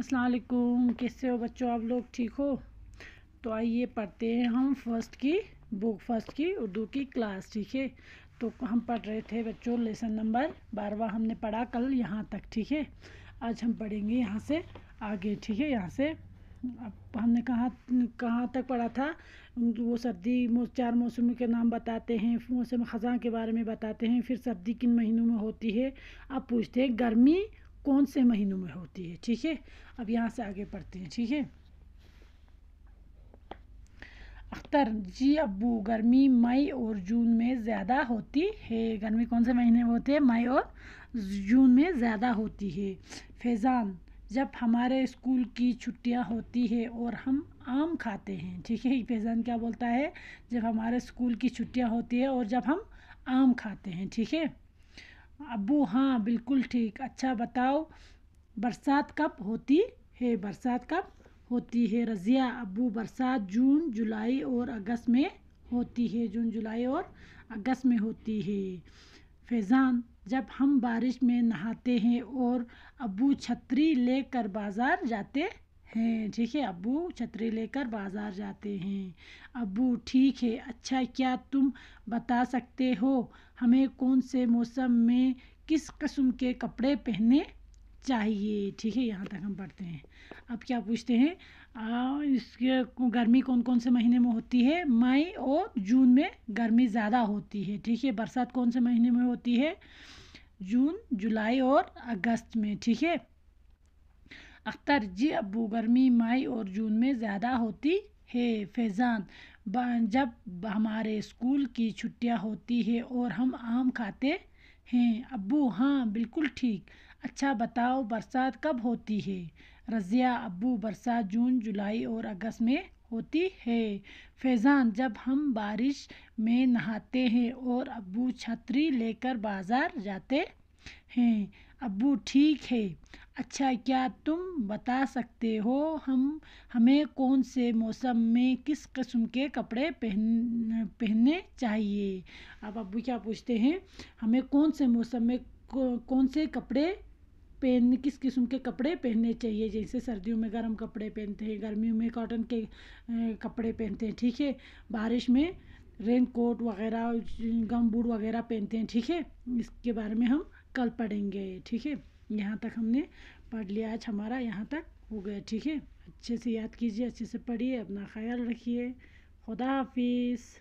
असलकुम कैसे हो बच्चों आप लोग ठीक हो तो आइए पढ़ते हैं हम फर्स्ट की बुक फर्स्ट की उर्दू की क्लास ठीक है तो हम पढ़ रहे थे बच्चों लेसन नंबर बारवा हमने पढ़ा कल यहाँ तक ठीक है आज हम पढ़ेंगे यहाँ से आगे ठीक है यहाँ से अब हमने कहाँ कहाँ तक पढ़ा था वो सर्दी चार मौसम के नाम बताते हैं मौसम ख़जा के बारे में बताते हैं फिर सर्दी किन महीनों में होती है अब पूछते हैं गर्मी कौन से महीनों में होती है ठीक है अब यहाँ से आगे पढ़ते हैं ठीक है अख्तर जी अबू गर्मी मई और जून में ज़्यादा होती है गर्मी कौन से महीने में होते हैं मई और जून में ज़्यादा होती है फैज़ान जब हमारे स्कूल की छुट्टियां होती है और हम आम खाते हैं ठीक है फैज़ान क्या बोलता है जब हमारे स्कूल की छुट्टियां होती है और जब हम आम खाते हैं ठीक है अबू हाँ बिल्कुल ठीक अच्छा बताओ बरसात कब होती है बरसात कब होती है रज़िया अबू बरसात जून जुलाई और अगस्त में होती है जून जुलाई और अगस्त में होती है फैज़ान जब हम बारिश में नहाते हैं और अबू छतरी लेकर बाज़ार जाते हैं ठीक है अबू छतरी लेकर बाज़ार जाते हैं अबू ठीक है अच्छा क्या तुम बता सकते हो हमें कौन से मौसम में किस कस्म के कपड़े पहने चाहिए ठीक है यहाँ तक हम पढ़ते हैं अब क्या पूछते हैं इसके गर्मी कौन कौन से महीने में होती है मई और जून में गर्मी ज़्यादा होती है ठीक है बरसात कौन से महीने में होती है जून जुलाई और अगस्त में ठीक है अख्तर जी अबू गर्मी मई और जून में ज़्यादा होती है फैज़ान जब हमारे स्कूल की छुट्टियाँ होती है और हम आम खाते हैं अबू हाँ बिल्कुल ठीक अच्छा बताओ बरसात कब होती है रज़िया अबू बरसात जून जुलाई और अगस्त में होती है फैज़ान जब हम बारिश में नहाते हैं और अबू छतरी लेकर बाज़ार जाते हैं अबू ठीक है अच्छा क्या तुम बता सकते हो हम हमें कौन से मौसम में किस किस्म के कपड़े पहन पहनने चाहिए अब अबू क्या पूछते हैं हमें कौन से मौसम में कौन से कपड़े पहन किस किस्म के कपड़े पहनने चाहिए जैसे सर्दियों में गर्म कपड़े पहनते हैं गर्मियों में कॉटन के कपड़े पहनते हैं ठीक है बारिश में रेन कोट वगैरह गम बूट वगैरह पहनते हैं ठीक है इसके बारे में हम कल पढ़ेंगे ठीक है यहाँ तक हमने पढ़ लिया आज हमारा यहाँ तक हो गया ठीक है अच्छे से याद कीजिए अच्छे से पढ़िए अपना ख्याल रखिए खुदा हाफिज़